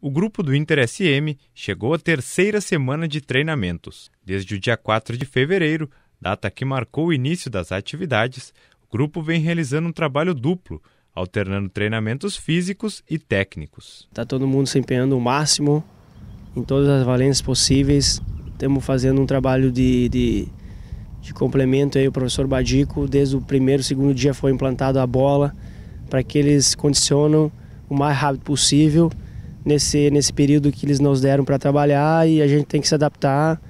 o grupo do Inter SM chegou à terceira semana de treinamentos. Desde o dia 4 de fevereiro, data que marcou o início das atividades, o grupo vem realizando um trabalho duplo, alternando treinamentos físicos e técnicos. Está todo mundo se empenhando o máximo em todas as valências possíveis. Estamos fazendo um trabalho de, de, de complemento aí, o professor Badico. Desde o primeiro, segundo dia foi implantado a bola para que eles condicionam o mais rápido possível nesse, nesse período que eles nos deram para trabalhar e a gente tem que se adaptar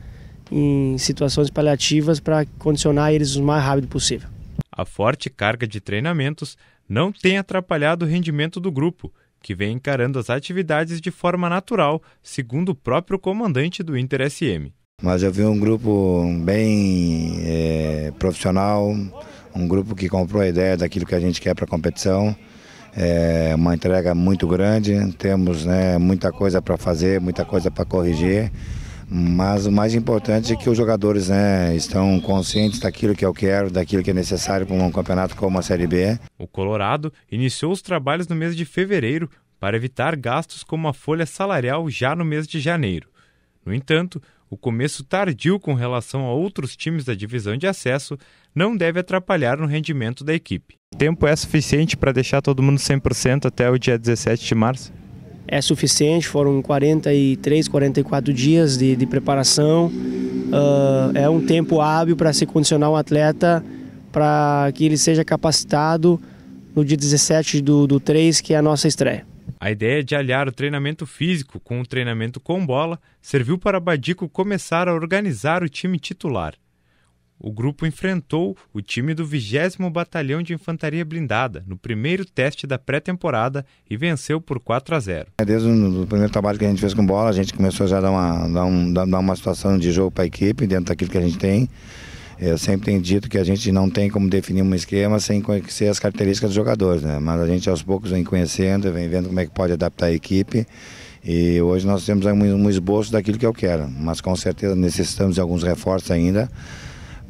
em situações paliativas para condicionar eles o mais rápido possível. A forte carga de treinamentos não tem atrapalhado o rendimento do grupo, que vem encarando as atividades de forma natural, segundo o próprio comandante do Inter SM. Mas eu vi um grupo bem é, profissional, um grupo que comprou a ideia daquilo que a gente quer para a competição é uma entrega muito grande, temos né, muita coisa para fazer, muita coisa para corrigir, mas o mais importante é que os jogadores né, estão conscientes daquilo que eu quero, daquilo que é necessário para um campeonato como a Série B. O Colorado iniciou os trabalhos no mês de fevereiro para evitar gastos como a folha salarial já no mês de janeiro. No entanto, o começo tardio com relação a outros times da divisão de acesso não deve atrapalhar no rendimento da equipe. O tempo é suficiente para deixar todo mundo 100% até o dia 17 de março? É suficiente, foram 43, 44 dias de, de preparação. Uh, é um tempo hábil para se condicionar um atleta para que ele seja capacitado no dia 17 do, do 3, que é a nossa estreia. A ideia de aliar o treinamento físico com o treinamento com bola serviu para Badico começar a organizar o time titular. O grupo enfrentou o time do 20 Batalhão de Infantaria Blindada no primeiro teste da pré-temporada e venceu por 4 a 0. É, desde o primeiro trabalho que a gente fez com bola, a gente começou já a dar uma, dar um, dar uma situação de jogo para a equipe, dentro daquilo que a gente tem. Eu sempre tenho dito que a gente não tem como definir um esquema sem conhecer as características dos jogadores, né? Mas a gente aos poucos vem conhecendo, vem vendo como é que pode adaptar a equipe. E hoje nós temos um esboço daquilo que eu quero, mas com certeza necessitamos de alguns reforços ainda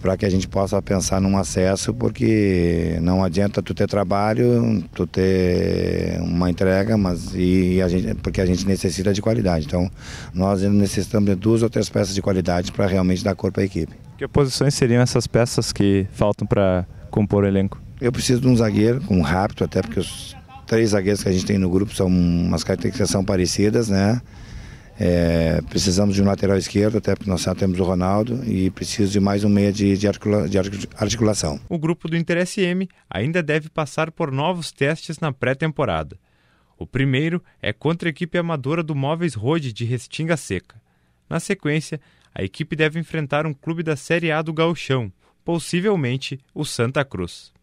para que a gente possa pensar num acesso, porque não adianta tu ter trabalho, tu ter uma entrega, mas e a gente, porque a gente necessita de qualidade. Então, nós necessitamos de duas ou três peças de qualidade para realmente dar corpo à equipe. Que posições seriam essas peças que faltam para compor o elenco? Eu preciso de um zagueiro, um rápido, até porque os três zagueiros que a gente tem no grupo são umas caracterizações parecidas, né? É, precisamos de um lateral esquerdo, até porque nós só temos o Ronaldo, e preciso de mais um meia de, de, articula, de articulação. O grupo do Inter SM ainda deve passar por novos testes na pré-temporada. O primeiro é contra a equipe amadora do Móveis Rode de Restinga Seca. Na sequência, a equipe deve enfrentar um clube da Série A do Gauchão, possivelmente o Santa Cruz.